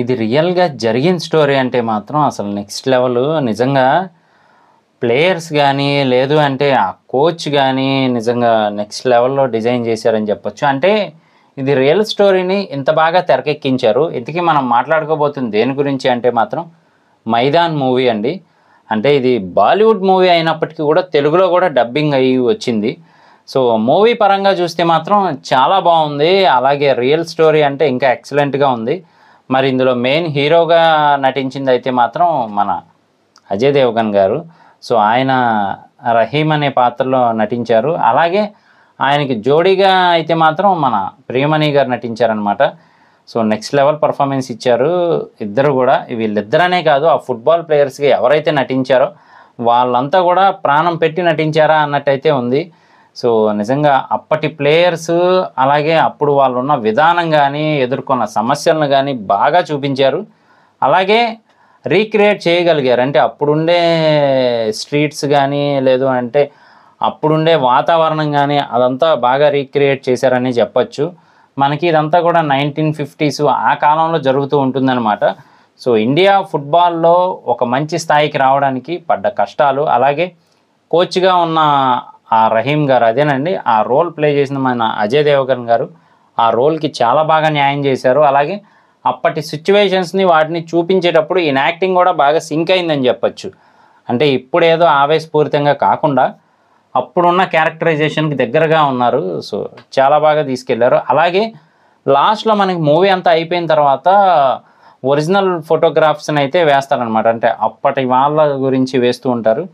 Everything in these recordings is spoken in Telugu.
ఇది రియల్గా జరిగిన స్టోరీ అంటే మాత్రం అసలు నెక్స్ట్ లెవెల్ నిజంగా ప్లేయర్స్ కానీ లేదు అంటే ఆ కోచ్ కానీ నిజంగా నెక్స్ట్ లెవెల్లో డిజైన్ చేశారని చెప్పొచ్చు అంటే ఇది రియల్ స్టోరీని ఇంత బాగా తెరకెక్కించారు ఇంతకీ మనం మాట్లాడుకోబోతుంది దేని గురించి అంటే మాత్రం మైదాన్ మూవీ అండి అంటే ఇది బాలీవుడ్ మూవీ అయినప్పటికీ కూడా తెలుగులో కూడా డబ్బింగ్ అయ్యి వచ్చింది సో మూవీ పరంగా చూస్తే మాత్రం చాలా బాగుంది అలాగే రియల్ స్టోరీ అంటే ఇంకా ఎక్సలెంట్గా ఉంది మరి ఇందులో మెయిన్ హీరోగా నటించింది అయితే మాత్రం మన అజయ్ దేవగన్ గారు సో ఆయన రహీమ్ అనే పాత్రలో నటించారు అలాగే ఆయనకి జోడీగా అయితే మాత్రం మన ప్రియమణి గారు నటించారనమాట సో నెక్స్ట్ లెవెల్ పర్ఫార్మెన్స్ ఇచ్చారు ఇద్దరు కూడా వీళ్ళిద్దరనే కాదు ఆ ఫుట్బాల్ ప్లేయర్స్గా ఎవరైతే నటించారో వాళ్ళంతా కూడా ప్రాణం పెట్టి నటించారా అన్నట్టయితే ఉంది సో నిజంగా అప్పటి ప్లేయర్స్ అలాగే అప్పుడు వాళ్ళు ఉన్న విధానం కానీ ఎదుర్కొన్న సమస్యలను కానీ బాగా చూపించారు అలాగే రీక్రియేట్ చేయగలిగారు అంటే అప్పుడుండే స్ట్రీట్స్ కానీ లేదు అంటే అప్పుడుండే వాతావరణం కానీ అదంతా బాగా రీక్రియేట్ చేశారని చెప్పచ్చు మనకి ఇదంతా కూడా నైన్టీన్ ఫిఫ్టీస్ ఆ కాలంలో జరుగుతూ ఉంటుందన్నమాట సో ఇండియా ఫుట్బాల్లో ఒక మంచి స్థాయికి రావడానికి పడ్డ కష్టాలు అలాగే కోచ్గా ఉన్న ఆ రహీం గారు అదేనండి ఆ రోల్ ప్లే చేసిన మన అజయ్ దేవగన్ గారు ఆ రోల్కి చాలా బాగా న్యాయం చేశారు అలాగే అప్పటి సిచ్యువేషన్స్ని వాటిని చూపించేటప్పుడు ఈయన యాక్టింగ్ కూడా బాగా సింక్ అయిందని చెప్పచ్చు అంటే ఇప్పుడేదో ఆవేశపూరితంగా కాకుండా అప్పుడున్న క్యారెక్టరైజేషన్కి దగ్గరగా ఉన్నారు సో చాలా బాగా తీసుకెళ్లారు అలాగే లాస్ట్లో మనకి మూవీ అంతా అయిపోయిన తర్వాత ఒరిజినల్ ఫోటోగ్రాఫ్స్ని అయితే వేస్తారనమాట అంటే అప్పటి వాళ్ళ గురించి వేస్తూ ఉంటారు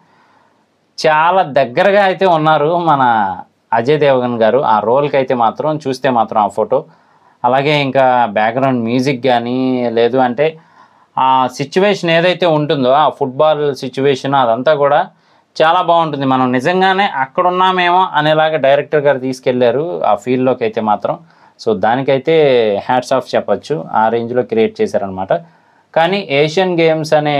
చాలా దగ్గరగా అయితే ఉన్నారు మన అజయ్ దేవగన్ గారు ఆ రోల్కి అయితే మాత్రం చూస్తే మాత్రం ఆ ఫోటో అలాగే ఇంకా బ్యాక్గ్రౌండ్ మ్యూజిక్ కానీ లేదు అంటే ఆ సిచ్యువేషన్ ఏదైతే ఉంటుందో ఆ ఫుట్బాల్ సిచ్యువేషన్ అదంతా కూడా చాలా బాగుంటుంది మనం నిజంగానే అక్కడ ఉన్నామేమో అనేలాగా డైరెక్టర్ గారు తీసుకెళ్లారు ఆ ఫీల్డ్లోకి అయితే మాత్రం సో దానికైతే హ్యాట్స్ ఆఫ్ చెప్పచ్చు ఆ రేంజ్లో క్రియేట్ చేశారనమాట కానీ ఏషియన్ గేమ్స్ అనే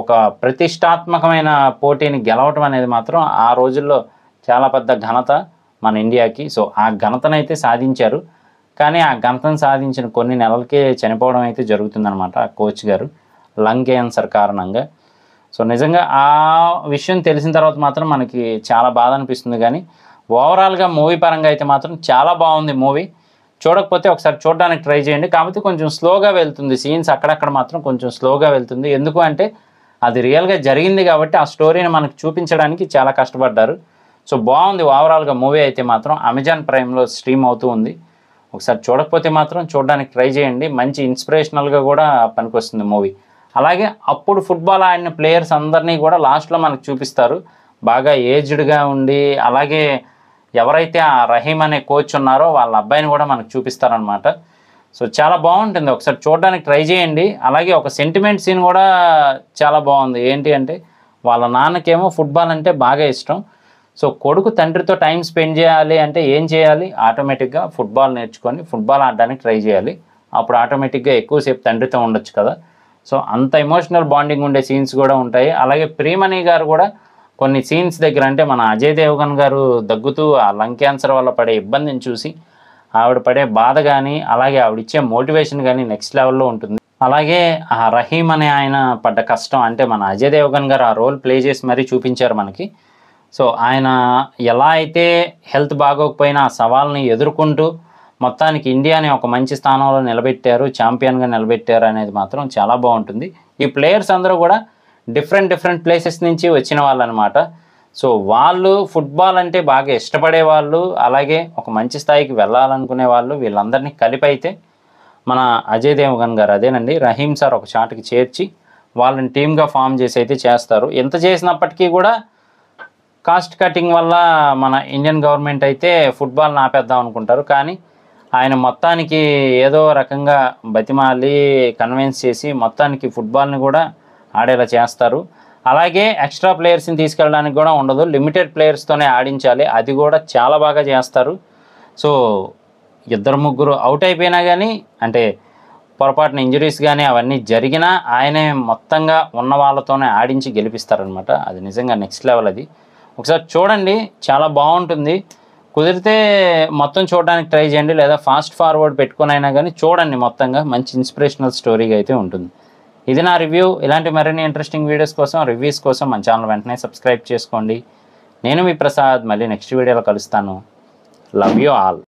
ఒక ప్రతిష్టాత్మకమైన పోటీని గెలవటం అనేది మాత్రం ఆ రోజుల్లో చాలా పెద్ద ఘనత మన ఇండియాకి సో ఆ ఘనతనైతే సాధించారు కానీ ఆ ఘనతను సాధించిన కొన్ని నెలలకే చనిపోవడం అయితే జరుగుతుందనమాట ఆ కోచ్ గారు లంగ్ క్యాన్సర్ కారణంగా సో నిజంగా ఆ విషయం తెలిసిన తర్వాత మాత్రం మనకి చాలా బాధ అనిపిస్తుంది కానీ ఓవరాల్గా మూవీ పరంగా అయితే మాత్రం చాలా బాగుంది మూవీ చూడకపోతే ఒకసారి చూడడానికి ట్రై చేయండి కాబట్టి కొంచెం స్లోగా వెళ్తుంది సీన్స్ అక్కడక్కడ మాత్రం కొంచెం స్లోగా వెళ్తుంది ఎందుకు అంటే అది రియల్గా జరిగింది కాబట్టి ఆ స్టోరీని మనకు చూపించడానికి చాలా కష్టపడ్డారు సో బాగుంది ఓవరాల్గా మూవీ అయితే మాత్రం అమెజాన్ ప్రైమ్లో స్ట్రీమ్ అవుతూ ఉంది ఒకసారి చూడకపోతే మాత్రం చూడడానికి ట్రై చేయండి మంచి ఇన్స్పిరేషనల్గా కూడా పనికొస్తుంది మూవీ అలాగే అప్పుడు ఫుట్బాల్ ఆడిన ప్లేయర్స్ అందరినీ కూడా లాస్ట్లో మనకు చూపిస్తారు బాగా ఏజ్డ్గా ఉండి అలాగే ఎవరైతే ఆ రహీమ్ అనే కోచ్ ఉన్నారో వాళ్ళ అబ్బాయిని కూడా మనకు చూపిస్తారనమాట సో చాలా బాగుంటుంది ఒకసారి చూడడానికి ట్రై చేయండి అలాగే ఒక సెంటిమెంట్ సీన్ కూడా చాలా బాగుంది ఏంటి అంటే వాళ్ళ నాన్నకేమో ఫుట్బాల్ అంటే బాగా ఇష్టం సో కొడుకు తండ్రితో టైం స్పెండ్ చేయాలి అంటే ఏం చేయాలి ఆటోమేటిక్గా ఫుట్బాల్ నేర్చుకొని ఫుట్బాల్ ఆడడానికి ట్రై చేయాలి అప్పుడు ఆటోమేటిక్గా ఎక్కువసేపు తండ్రితో ఉండొచ్చు కదా సో అంత ఎమోషనల్ బాండింగ్ ఉండే సీన్స్ కూడా ఉంటాయి అలాగే ప్రేమణి గారు కూడా కొన్ని సీన్స్ దగ్గర అంటే మన అజయ్ దేవగన్ గారు దగ్గుతూ ఆ లంగ్ క్యాన్సర్ వల్ల పడే ఇబ్బందిని చూసి ఆవిడ పడే బాధ కానీ అలాగే ఆవిడిచ్చే మోటివేషన్ కానీ నెక్స్ట్ లెవెల్లో ఉంటుంది అలాగే ఆ రహీమ్ అనే ఆయన పడ్డ కష్టం అంటే మన అజయ్ దేవగన్ గారు ఆ రోల్ ప్లే చేసి మరీ చూపించారు మనకి సో ఆయన ఎలా అయితే హెల్త్ బాగోకపోయినా ఆ సవాల్ని ఎదుర్కొంటూ మొత్తానికి ఇండియాని ఒక మంచి స్థానంలో నిలబెట్టారు ఛాంపియన్గా నిలబెట్టారు అనేది మాత్రం చాలా బాగుంటుంది ఈ ప్లేయర్స్ అందరూ కూడా డిఫరెంట్ డిఫరెంట్ ప్లేసెస్ నుంచి వచ్చిన వాళ్ళు అనమాట సో వాళ్ళు ఫుట్బాల్ అంటే బాగా ఇష్టపడే వాళ్ళు అలాగే ఒక మంచి స్థాయికి వెళ్ళాలనుకునే వాళ్ళు వీళ్ళందరినీ కలిపైతే మన అజయ్ దేవగన్ గారు అదేనండి రహీం సార్ ఒక చాటుకి చేర్చి వాళ్ళని టీమ్గా ఫామ్ చేసి అయితే చేస్తారు ఎంత చేసినప్పటికీ కూడా కాస్ట్ కటింగ్ వల్ల మన ఇండియన్ గవర్నమెంట్ అయితే ఫుట్బాల్ని ఆపేద్దాం అనుకుంటారు కానీ ఆయన మొత్తానికి ఏదో రకంగా బతిమాలి కన్విన్స్ చేసి మొత్తానికి ఫుట్బాల్ని కూడా ఆడేలా చేస్తారు అలాగే ఎక్స్ట్రా ప్లేయర్స్ని తీసుకెళ్ళడానికి కూడా ఉండదు లిమిటెడ్ ప్లేయర్స్తోనే ఆడించాలి అది కూడా చాలా బాగా చేస్తారు సో ఇద్దరు ముగ్గురు అవుట్ అయిపోయినా కానీ అంటే పొరపాటున ఇంజరీస్ కానీ అవన్నీ జరిగినా ఆయనే మొత్తంగా ఉన్న వాళ్ళతోనే ఆడించి గెలిపిస్తారనమాట అది నిజంగా నెక్స్ట్ లెవెల్ అది ఒకసారి చూడండి చాలా బాగుంటుంది కుదిరితే మొత్తం చూడడానికి ట్రై చేయండి లేదా ఫాస్ట్ ఫార్వర్డ్ అయినా కానీ చూడండి మొత్తంగా మంచి ఇన్స్పిరేషనల్ స్టోరీగా అయితే ఉంటుంది ఇది నా రివ్యూ ఇలాంటి మరిన్ని ఇంట్రెస్టింగ్ వీడియోస్ కోసం రివ్యూస్ కోసం మన ఛానల్ వెంటనే సబ్స్క్రైబ్ చేసుకోండి నేను మీ ప్రసాద్ మళ్ళీ నెక్స్ట్ వీడియోలో కలుస్తాను లవ్ యూ ఆల్